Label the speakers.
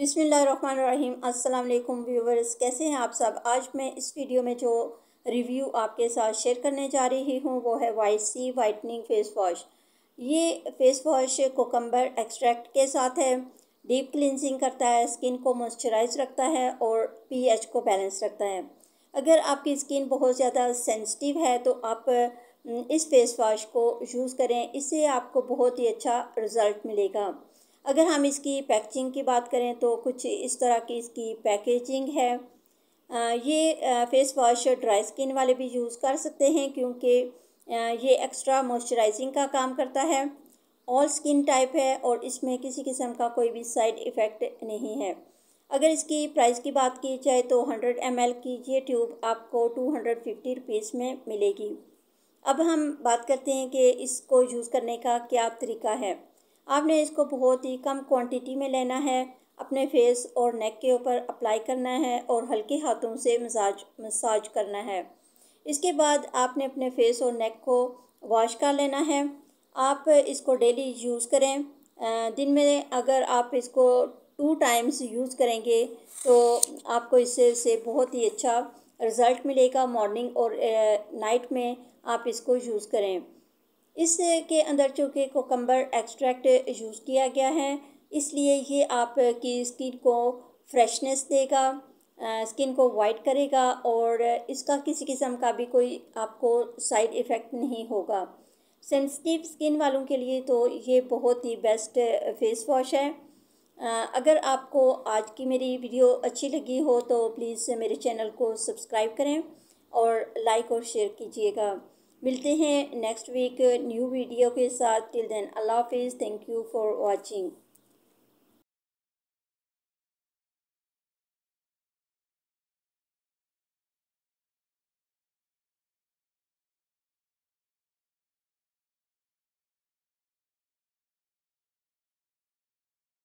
Speaker 1: बिसमीम् अल्लाम व्यूवर्स कैसे हैं आप सब आज मैं इस वीडियो में जो रिव्यू आपके साथ शेयर करने जा रही हूँ वो है white C whitening face wash ये फ़ेस वॉश कोकम्बर एक्सट्रैक्ट के साथ है डीप क्लिनजिंग करता है स्किन को मॉइस्चराइज रखता है और पीएच को बैलेंस रखता है अगर आपकी स्किन बहुत ज़्यादा सेंसिटिव है तो आप इस फेस वॉश को यूज़ करें इससे आपको बहुत ही अच्छा रिज़ल्ट मिलेगा अगर हम इसकी पैकेजिंग की बात करें तो कुछ इस तरह की इसकी पैकेजिंग है ये फेस वॉश ड्राई स्किन वाले भी यूज़ कर सकते हैं क्योंकि ये एक्स्ट्रा मॉइस्चराइजिंग का काम करता है ऑल स्किन टाइप है और इसमें किसी किस्म का कोई भी साइड इफ़ेक्ट नहीं है अगर इसकी प्राइस की बात की जाए तो 100 एम की ये ट्यूब आपको 250 रुपीज़ में मिलेगी अब हम बात करते हैं कि इसको यूज़ करने का क्या तरीका है आपने इसको बहुत ही कम क्वांटिटी में लेना है अपने फेस और नेक के ऊपर अप्लाई करना है और हल्के हाथों से मसाज मसाज करना है इसके बाद आपने अपने फेस और नेक को वॉश कर लेना है आप इसको डेली यूज़ करें दिन में अगर आप इसको टू टाइम्स यूज़ करेंगे तो आपको इससे से बहुत ही अच्छा रिज़ल्ट मिलेगा मॉर्निंग और नाइट में आप इसको यूज़ करें इसके अंदर चूँकि कोकम्बर एक्सट्रैक्ट यूज़ किया गया है इसलिए ये आपकी स्किन को फ्रेशनेस देगा स्किन को वाइट करेगा और इसका किसी किस्म का भी कोई आपको साइड इफ़ेक्ट नहीं होगा सेंसिटिव स्किन वालों के लिए तो ये बहुत ही बेस्ट फेस वॉश है अगर आपको आज की मेरी वीडियो अच्छी लगी हो तो प्लीज़ मेरे चैनल को सब्सक्राइब करें और लाइक और शेयर कीजिएगा मिलते हैं नेक्स्ट वीक न्यू वीडियो के साथ टिल देन अल्लाह हाफिज़ थैंक यू फॉर वाचिंग